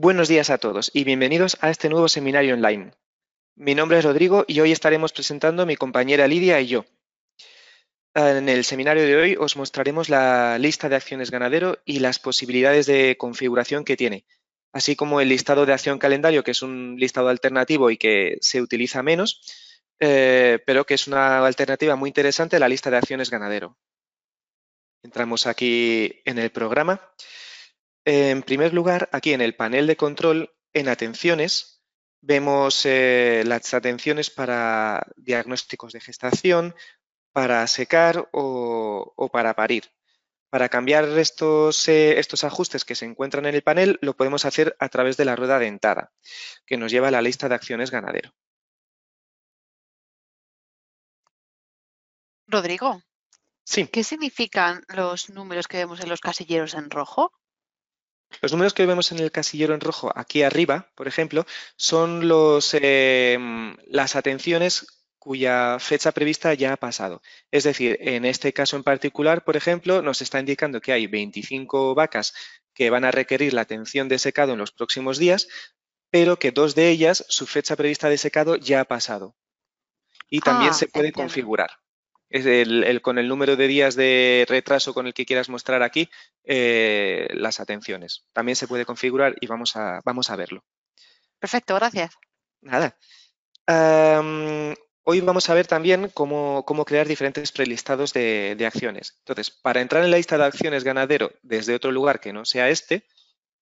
Buenos días a todos y bienvenidos a este nuevo seminario online. Mi nombre es Rodrigo y hoy estaremos presentando a mi compañera Lidia y yo. En el seminario de hoy os mostraremos la lista de acciones ganadero y las posibilidades de configuración que tiene, así como el listado de acción calendario, que es un listado alternativo y que se utiliza menos, eh, pero que es una alternativa muy interesante a la lista de acciones ganadero. Entramos aquí en el programa. En primer lugar, aquí en el panel de control, en atenciones, vemos eh, las atenciones para diagnósticos de gestación, para secar o, para parir. Para cambiar eh, estos, ajustes que se encuentran en el panel, lo podemos hacer a través de la rueda dentada, que nos lleva a la lista de acciones ganadero. Rodrigo, ¿qué significan los números que vemos en los casilleros en rojo? Los números que vemos en el casillero en rojo aquí arriba, por ejemplo, son los, em, las atenciones cuya fecha prevista ya ha pasado. Es decir, en este caso en particular, por ejemplo, nos está indicando que hay 25 vacas que van a requerir la atención de secado en los próximos días, pero que dos de ellas, su fecha prevista de secado ya ha pasado. Y también ah, se puede configurar con el número de días de retraso con el que quieras mostrar aquí eh, las atenciones. También se puede configurar y vamos a, vamos a verlo. Perfecto, gracias. Nada. hoy vamos a ver también cómo, crear diferentes prelistados de, de, acciones. Entonces, para entrar en la lista de acciones ganadero desde otro lugar que no sea este,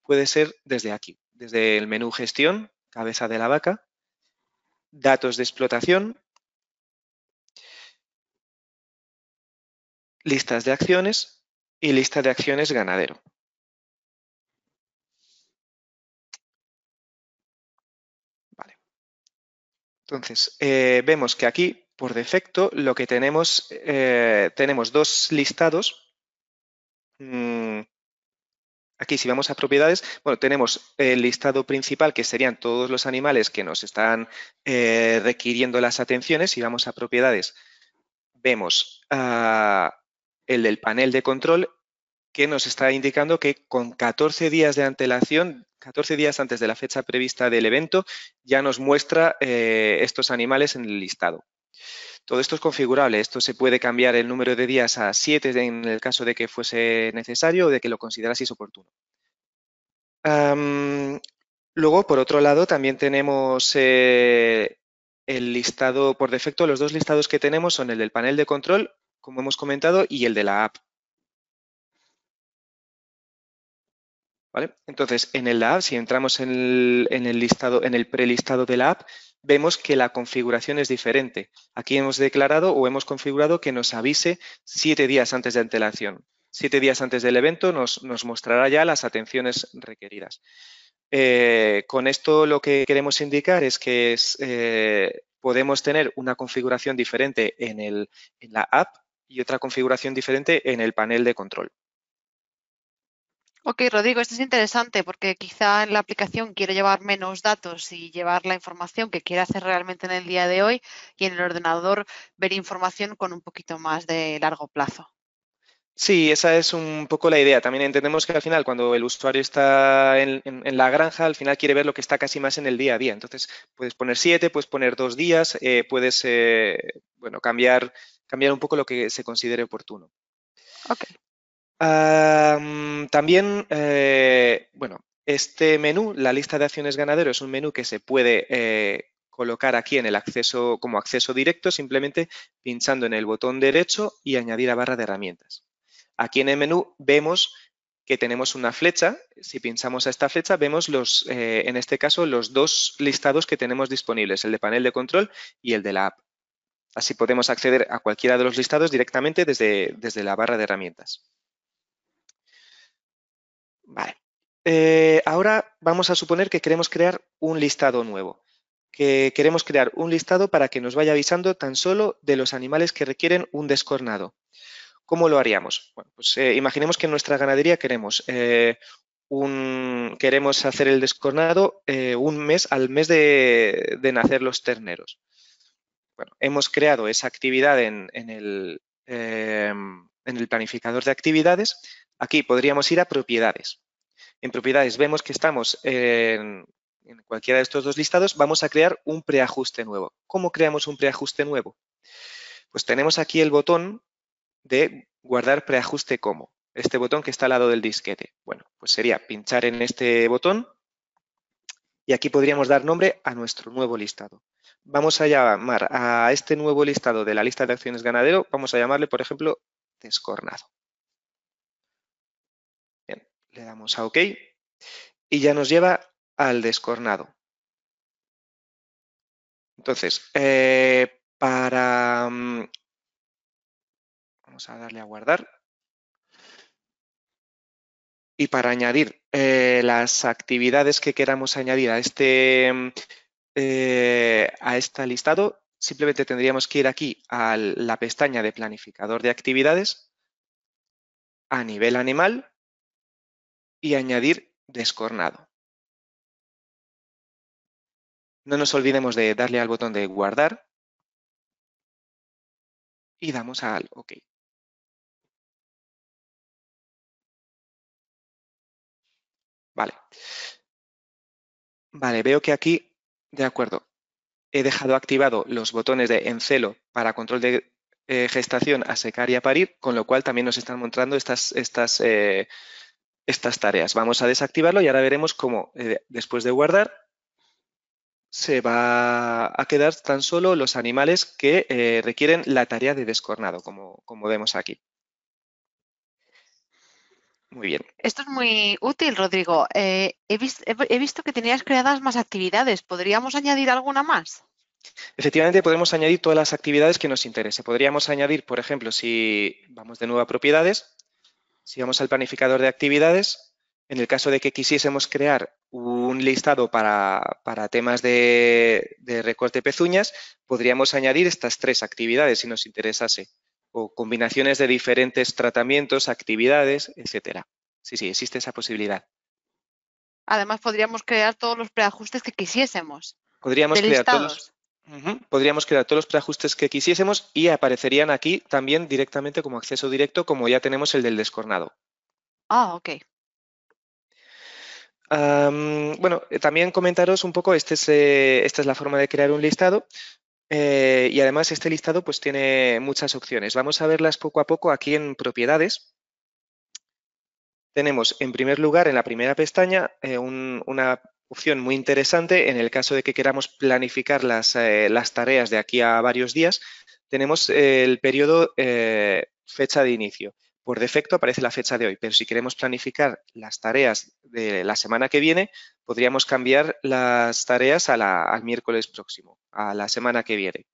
puede ser desde aquí, desde el menú gestión, cabeza de la vaca, datos de explotación, listas de acciones y lista de acciones ganadero. Vale. Entonces, eh, vemos que aquí, por defecto, lo que tenemos, eh, tenemos dos listados. Mm, aquí, si vamos a propiedades, bueno, tenemos el listado principal, que serían todos los animales que nos están eh, requiriendo las atenciones. Si vamos a propiedades, vemos... Ah, el del panel de control, que nos está indicando que con 14 días de antelación, 14 días antes de la fecha prevista del evento, ya nos muestra eh, estos animales en el listado. Todo esto es configurable, esto se puede cambiar el número de días a 7 en el caso de que fuese necesario o de que lo considerase oportuno. luego, por otro lado, también tenemos eh, el listado por defecto, los dos listados que tenemos son el del panel de control como hemos comentado, y el de la app. Entonces, en el app, si entramos en el, listado, en el prelistado de la app, vemos que la configuración es diferente. Aquí hemos declarado o hemos configurado que nos avise siete días antes de antelación. Siete días antes del evento nos, nos mostrará ya las atenciones requeridas. Eh, con esto lo que queremos indicar es que eh, podemos tener una configuración diferente en, en la app y otra configuración diferente en el panel de control. Ok, Rodrigo, esto es interesante porque quizá en la aplicación quiere llevar menos datos y llevar la información que quiere hacer realmente en el día de hoy y en el ordenador ver información con un poquito más de largo plazo. Sí, esa es un poco la idea. También entendemos que al final, cuando el usuario está en, la granja, al final quiere ver lo que está casi más en el día a día. Entonces, puedes poner siete, puedes poner dos días, eh, puedes eh, bueno, cambiar cambiar un poco lo que se considere oportuno. también, eh, bueno, este menú, la lista de acciones ganadero, es un menú que se puede eh, colocar aquí en el acceso, como acceso directo, simplemente pinchando en el botón derecho y añadir a barra de herramientas. Aquí en el menú vemos que tenemos una flecha. Si pinchamos a esta flecha, vemos los, eh, en este caso los dos listados que tenemos disponibles, el de panel de control y el de la app. Así podemos acceder a cualquiera de los listados directamente desde, la barra de herramientas. Eh, ahora vamos a suponer que queremos crear un listado nuevo, que queremos crear un listado para que nos vaya avisando tan solo de los animales que requieren un descornado. ¿Cómo lo haríamos? Pues, eh, imaginemos que en nuestra ganadería queremos, eh, queremos hacer el descornado un mes al mes de nacer los terneros bueno, hemos creado esa actividad em, en, el, planificador de actividades. Aquí podríamos ir a propiedades. En propiedades vemos que estamos en, en cualquiera de estos dos listados, vamos a crear un preajuste nuevo. ¿Cómo creamos un preajuste nuevo? Pues tenemos aquí el botón de guardar preajuste como, este botón que está al lado del disquete. Bueno, pues sería pinchar en este botón y aquí podríamos dar nombre a nuestro nuevo listado. Vamos a llamar a este nuevo listado de la lista de acciones ganadero, vamos a llamarle, por ejemplo, descornado. Bien, le damos a OK y ya nos lleva al descornado. Entonces, eh, para... Mm, vamos a darle a guardar. Y para añadir eh, las actividades que queramos añadir a este, eh, a este listado, simplemente tendríamos que ir aquí a la pestaña de planificador de actividades, a nivel animal y añadir descornado. No nos olvidemos de darle al botón de guardar y damos al OK. Vale. Vale, veo que aquí, de acuerdo, he dejado activado los botones de encelo para control de eh, gestación a secar y a parir, con lo cual también nos están mostrando estas, estas, eh, estas tareas. Vamos a desactivarlo y ahora veremos cómo eh, después de guardar se va a quedar tan solo los animales que requieren la tarea de descornado, como, como vemos aquí. Muy bien. Esto es muy útil, Rodrigo. Eh, he, visto que tenías creadas más actividades. ¿Podríamos añadir alguna más? Efectivamente, podemos añadir todas las actividades que nos interese. Podríamos añadir, por ejemplo, si vamos de nuevo a propiedades, si vamos al planificador de actividades, en el caso de que quisiésemos crear un listado para, temas de, de, recorte pezuñas, podríamos añadir estas tres actividades si nos interesase o combinaciones de diferentes tratamientos, actividades, etcétera. Sí, sí, existe esa posibilidad. Además, podríamos crear todos los preajustes que quisiésemos. Podríamos crear todos. podríamos crear todos los preajustes que quisiésemos y aparecerían aquí también directamente como acceso directo, como ya tenemos el del descornado. Ah, ok. bueno, eh, también comentaros un poco, este eh, esta es la forma de crear un listado. Eh, y además este listado pues tiene muchas opciones. Vamos a verlas poco a poco aquí en propiedades. Tenemos en primer lugar en la primera pestaña eh, una opción muy interesante en el caso de que queramos planificar las eh, tareas de aquí a varios días. Tenemos el periodo fecha de inicio por defecto aparece la fecha de hoy, pero si queremos planificar las tareas de la semana que viene, podríamos cambiar las tareas al miércoles próximo, a la semana que viene.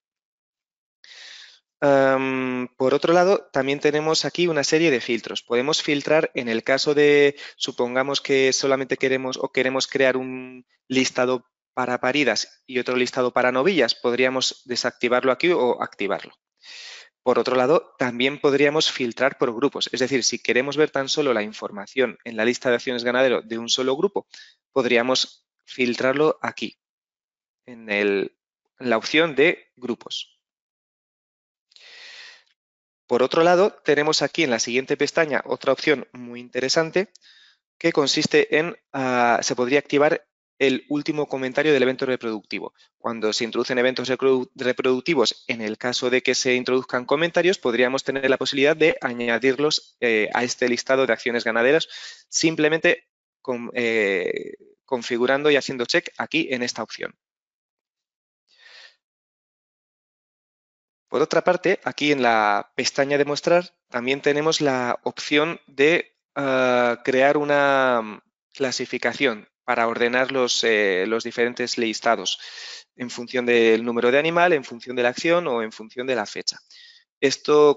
por otro lado, también tenemos aquí una serie de filtros. Podemos filtrar en el caso de, supongamos que solamente queremos o queremos crear un listado para paridas y otro listado para novillas, podríamos desactivarlo aquí o activarlo. Por otro lado, también podríamos filtrar por grupos, es decir, si queremos ver tan solo la información en la lista de acciones ganadero de un solo grupo, podríamos filtrarlo aquí, en, la opción de grupos. Por otro lado, tenemos aquí en la siguiente pestaña otra opción muy interesante que consiste en, ah, se podría activar el último comentario del evento reproductivo. Cuando se introducen eventos reproductivos, en el caso de que se introduzcan comentarios, podríamos tener la posibilidad de añadirlos eh, a este listado de acciones ganaderas simplemente eh, configurando y haciendo check aquí en esta opción. Por otra parte, aquí en la pestaña de mostrar también tenemos la opción de eh, crear una clasificación para ordenar los, eh, los diferentes listados en función del número de animal, en función de la acción o en función de la fecha. Esto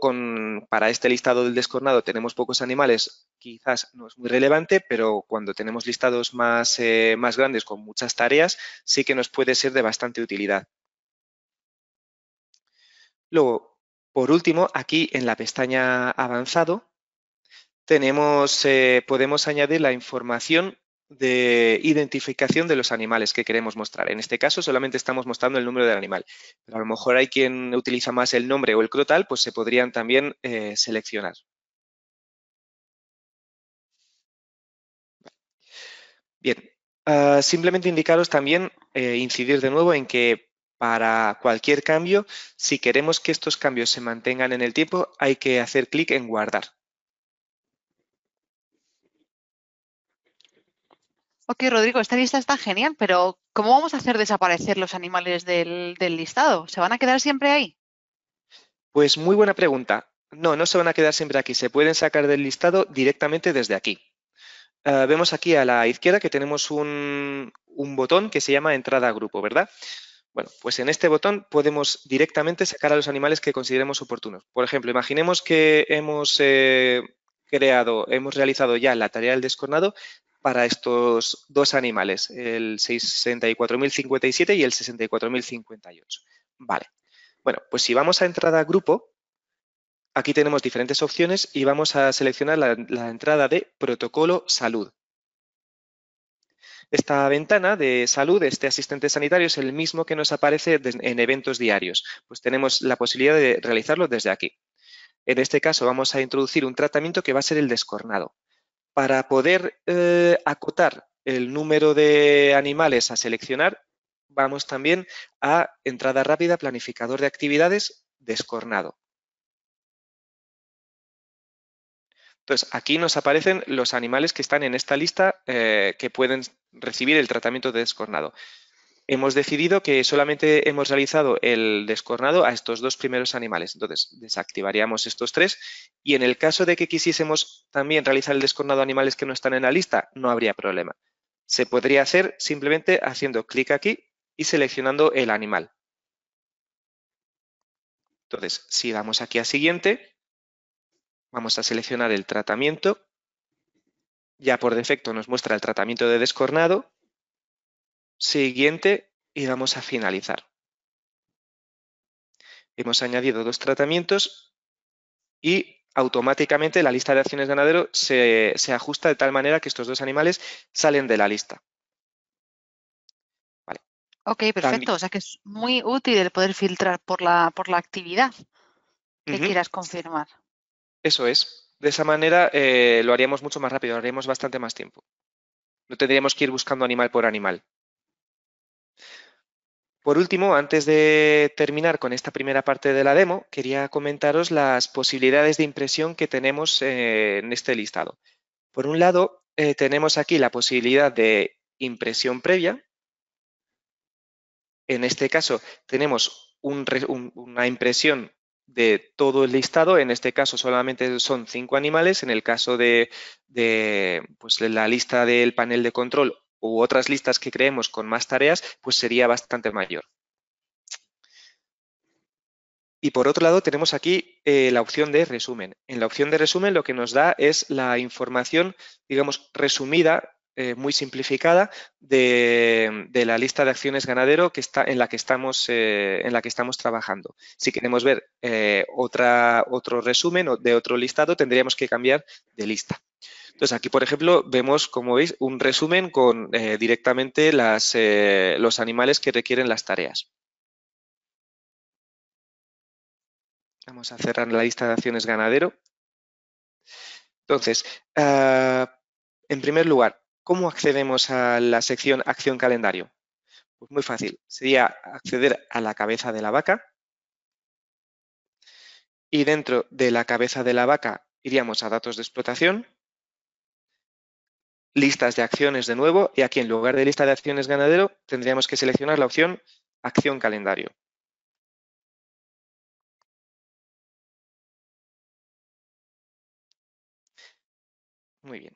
para este listado del descornado tenemos pocos animales, quizás no es muy relevante, pero cuando tenemos listados más, eh, más grandes con muchas tareas, sí que nos puede ser de bastante utilidad. Luego, por último, aquí en la pestaña avanzado, tenemos, eh, podemos añadir la información de identificación de los animales que queremos mostrar. En este caso solamente estamos mostrando el número del animal, pero a lo mejor hay quien utiliza más el nombre o el crotal, pues se podrían también eh, seleccionar. Bien, ah, simplemente indicaros también, eh, incidir de nuevo en que para cualquier cambio, si queremos que estos cambios se mantengan en el tiempo, hay que hacer clic en guardar. Ok, Rodrigo, esta lista está genial, pero ¿cómo vamos a hacer desaparecer los animales del, listado? ¿Se van a quedar siempre ahí? Pues muy buena pregunta. No, no se van a quedar siempre aquí. Se pueden sacar del listado directamente desde aquí. Eh, vemos aquí a la izquierda que tenemos un, botón que se llama entrada a grupo, ¿verdad? Bueno, pues en este botón podemos directamente sacar a los animales que consideremos oportunos. Por ejemplo, imaginemos que hemos eh, creado, hemos realizado ya la tarea del descornado para estos dos animales, el 64.057 y el 64.058. Vale. Bueno, pues si vamos a entrada grupo, aquí tenemos diferentes opciones y vamos a seleccionar la, entrada de protocolo salud. Esta ventana de salud, este asistente sanitario, es el mismo que nos aparece en eventos diarios. Pues tenemos la posibilidad de realizarlo desde aquí. En este caso vamos a introducir un tratamiento que va a ser el descornado. Para poder eh, acotar el número de animales a seleccionar, vamos también a entrada rápida, planificador de actividades, descornado. Entonces, aquí nos aparecen los animales que están en esta lista eh, que pueden recibir el tratamiento de descornado hemos decidido que solamente hemos realizado el descornado a estos dos primeros animales. Entonces, desactivaríamos estos tres y en el caso de que quisiésemos también realizar el descornado a animales que no están en la lista, no habría problema. Se podría hacer simplemente haciendo clic aquí y seleccionando el animal. Entonces, si vamos aquí a siguiente, vamos a seleccionar el tratamiento. Ya por defecto nos muestra el tratamiento de descornado siguiente y vamos a finalizar. Hemos añadido dos tratamientos y automáticamente la lista de acciones ganadero se, ajusta de tal manera que estos dos animales salen de la lista. Ok, perfecto. O sea que es muy útil el poder filtrar por la, por la actividad que quieras confirmar. Eso es. De esa manera eh, lo haríamos mucho más rápido, haríamos bastante más tiempo. No tendríamos que ir buscando animal por animal. Por último, antes de terminar con esta primera parte de la demo, quería comentaros las posibilidades de impresión que tenemos eh, en este listado. Por un lado, eh, tenemos aquí la posibilidad de impresión previa. En este caso, tenemos una impresión de todo el listado. En este caso, solamente son cinco animales. En el caso de, pues, la lista del panel de control, otras listas que creemos con más tareas, pues sería bastante mayor. Y por otro lado tenemos aquí eh, la opción de resumen. En la opción de resumen lo que nos da es la información, digamos, resumida, eh, muy simplificada, de, la lista de acciones ganadero que está, en, la que estamos, eh, en la que estamos trabajando. Si queremos ver otra, otro resumen de otro listado, tendríamos que cambiar de lista. Entonces aquí, por ejemplo, vemos, como veis, un resumen con eh, directamente eh, los animales que requieren las tareas. Vamos a cerrar la lista de acciones ganadero. Entonces, ah, en primer lugar, ¿cómo accedemos a la sección acción calendario? Pues muy fácil, sería acceder a la cabeza de la vaca y dentro de la cabeza de la vaca iríamos a datos de explotación listas de acciones de nuevo y aquí en lugar de lista de acciones ganadero tendríamos que seleccionar la opción acción calendario. Muy bien.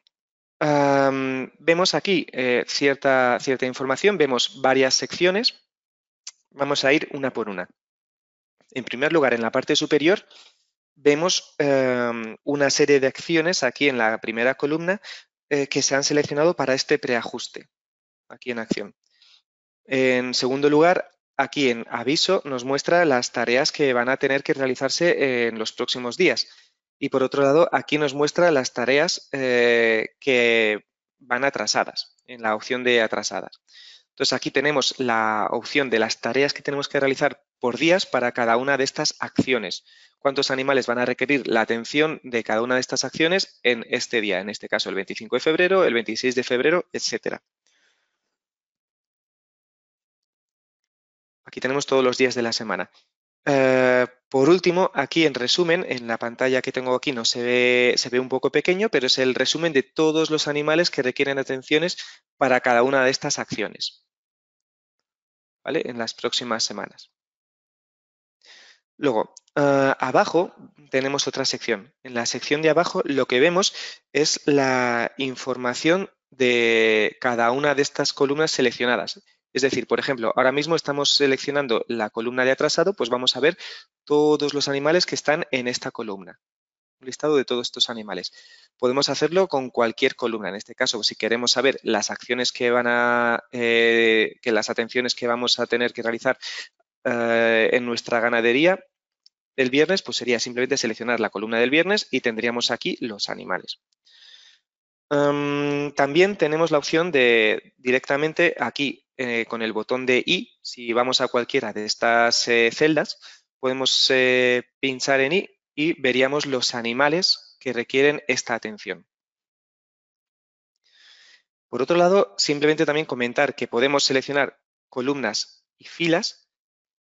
vemos aquí eh, cierta, cierta información, vemos varias secciones. Vamos a ir una por una. En primer lugar, en la parte superior vemos em, una serie de acciones aquí en la primera columna eh, que se han seleccionado para este preajuste, aquí en acción. En segundo lugar, aquí en aviso nos muestra las tareas que van a tener que realizarse eh, en los próximos días. Y por otro lado, aquí nos muestra las tareas eh, que van atrasadas, en la opción de atrasadas. Entonces aquí tenemos la opción de las tareas que tenemos que realizar por días para cada una de estas acciones. ¿Cuántos animales van a requerir la atención de cada una de estas acciones en este día? En este caso el 25 de febrero, el 26 de febrero, etcétera. Aquí tenemos todos los días de la semana. Eh, por último, aquí en resumen, en la pantalla que tengo aquí no se ve un poco pequeño, pero es el resumen de todos los animales que requieren atenciones para cada una de estas acciones. En las próximas semanas. Luego, ah, abajo tenemos otra sección. En la sección de abajo lo que vemos es la información de cada una de estas columnas seleccionadas. Es decir, por ejemplo, ahora mismo estamos seleccionando la columna de atrasado, pues vamos a ver todos los animales que están en esta columna un listado de todos estos animales. Podemos hacerlo con cualquier columna. En este caso, si queremos saber las acciones que van a, eh, que las atenciones que vamos a tener que realizar eh, en nuestra ganadería el viernes, pues sería simplemente seleccionar la columna del viernes y tendríamos aquí los animales. Em, también tenemos la opción de directamente aquí eh, con el botón de I, si vamos a cualquiera de estas celdas, podemos pinchar en I y veríamos los animales que requieren esta atención. Por otro lado, simplemente también comentar que podemos seleccionar columnas y filas,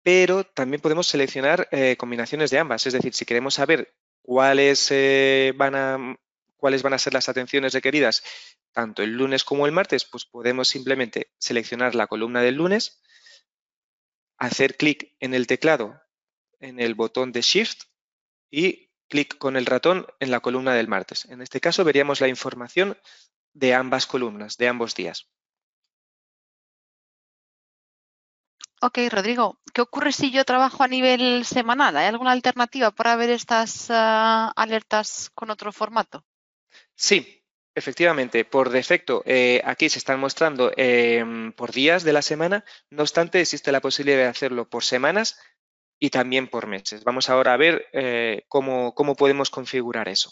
pero también podemos seleccionar eh, combinaciones de ambas. Es decir, si queremos saber cuáles, eh, van a, cuáles van a ser las atenciones requeridas tanto el lunes como el martes, pues podemos simplemente seleccionar la columna del lunes, hacer clic en el teclado, en el botón de Shift y clic con el ratón en la columna del martes. En este caso veríamos la información de ambas columnas, de ambos días. Ok, Rodrigo, ¿qué ocurre si yo trabajo a nivel semanal? ¿Hay alguna alternativa para ver estas ah, alertas con otro formato? Sí, efectivamente, por defecto eh, aquí se están mostrando em, por días de la semana, no obstante existe la posibilidad de hacerlo por semanas y también por meses. Vamos ahora a ver eh, cómo, podemos configurar eso.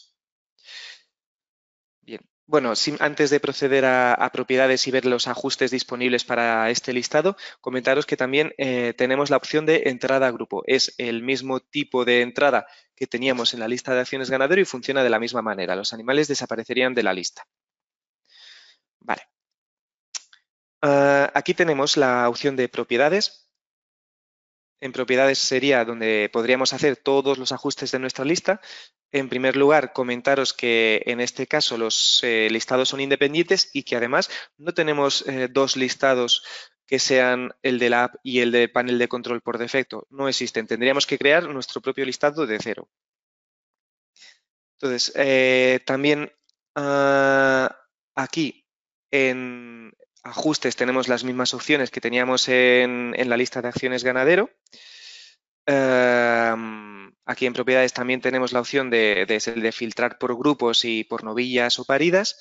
Bien. Bueno, antes de proceder a, propiedades y ver los ajustes disponibles para este listado, comentaros que también eh, tenemos la opción de entrada a grupo. Es el mismo tipo de entrada que teníamos en la lista de acciones ganadero y funciona de la misma manera. Los animales desaparecerían de la lista. Vale. Ah, aquí tenemos la opción de propiedades en propiedades sería donde podríamos hacer todos los ajustes de nuestra lista. En primer lugar, comentaros que en este caso los eh, listados son independientes y que además no tenemos eh, dos listados que sean el de la app y el de panel de control por defecto. No existen. Tendríamos que crear nuestro propio listado de cero. Entonces, eh, también ah, aquí en, ajustes tenemos las mismas opciones que teníamos en, la lista de acciones ganadero. Em, aquí en propiedades también tenemos la opción de, filtrar por grupos y por novillas o paridas,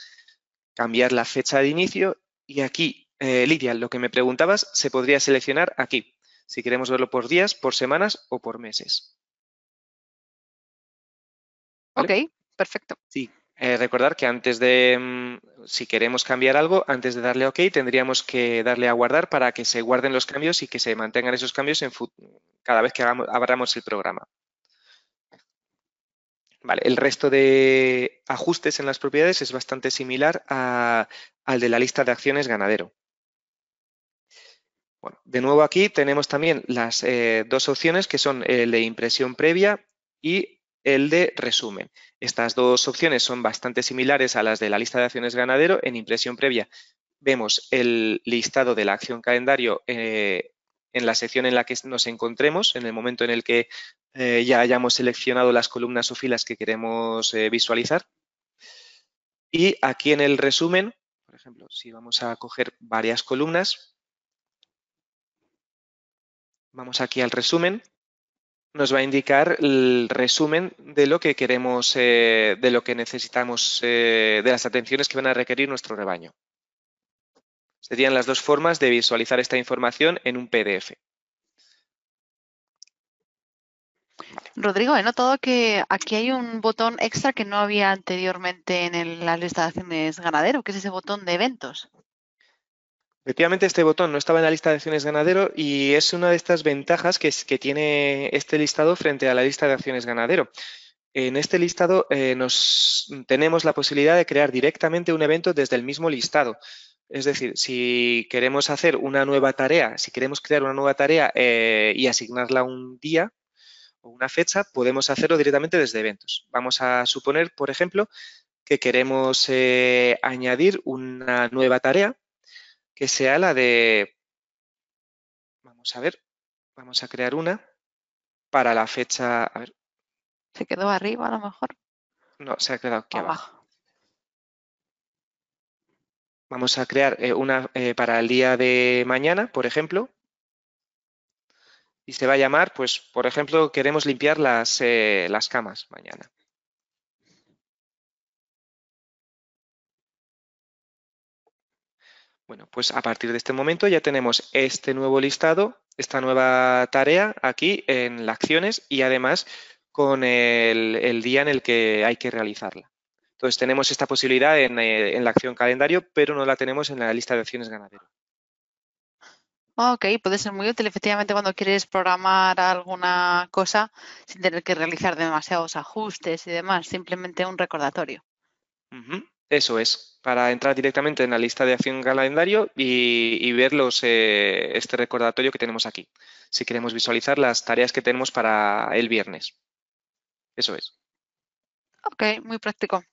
cambiar la fecha de inicio y aquí, eh, Lidia, lo que me preguntabas, se podría seleccionar aquí, si queremos verlo por días, por semanas o por meses. Ok, perfecto. Sí, eh, recordar que antes de, mm, si queremos cambiar algo, antes de darle OK, tendríamos que darle a guardar para que se guarden los cambios y que se mantengan esos cambios en cada vez que abramos el programa. el resto de ajustes en las propiedades es bastante similar al de la lista de acciones ganadero. de nuevo aquí tenemos también las eh, dos opciones que son eh, el de impresión previa y el de resumen. Estas dos opciones son bastante similares a las de la lista de acciones ganadero. En impresión previa vemos el listado de la acción calendario eh, en la sección en la que nos encontremos, en el momento en el que eh, ya hayamos seleccionado las columnas o filas que queremos eh, visualizar. Y aquí en el resumen, por ejemplo, si vamos a coger varias columnas, vamos aquí al resumen nos va a indicar el resumen de lo que queremos, eh, de lo que necesitamos, eh, de las atenciones que van a requerir nuestro rebaño. Serían las dos formas de visualizar esta información en un PDF. Rodrigo, he notado que aquí hay un botón extra que no había anteriormente en la lista de acciones ganadero, que es ese botón de eventos. Efectivamente, este botón no estaba en la lista de acciones ganadero y es una de estas ventajas que, tiene este listado frente a la lista de acciones ganadero. En este listado eh, nos, tenemos la posibilidad de crear directamente un evento desde el mismo listado. Es decir, si queremos hacer una nueva tarea, si queremos crear una nueva tarea eh, y asignarla un día o una fecha, podemos hacerlo directamente desde eventos. Vamos a suponer, por ejemplo, que queremos eh, añadir una nueva tarea que sea la de, vamos a ver, vamos a crear una para la fecha, a ver. Se quedó arriba a lo mejor. No, se ha quedado aquí abajo. Vamos a crear eh, una eh, para el día de mañana, por ejemplo. Y se va a llamar, pues, por ejemplo, queremos limpiar las, eh, las camas mañana. Bueno, pues a partir de este momento ya tenemos este nuevo listado, esta nueva tarea aquí en las acciones y además con el, día en el que hay que realizarla. Entonces tenemos esta posibilidad eh, en, la acción calendario, pero no la tenemos en la lista de acciones ganadero. Ok, puede ser muy útil efectivamente cuando quieres programar alguna cosa sin tener que realizar demasiados ajustes y demás, simplemente un recordatorio. Eso es, para entrar directamente en la lista de acción calendario y, ver eh, este recordatorio que tenemos aquí, si queremos visualizar las tareas que tenemos para el viernes. Eso es. Ok, muy práctico.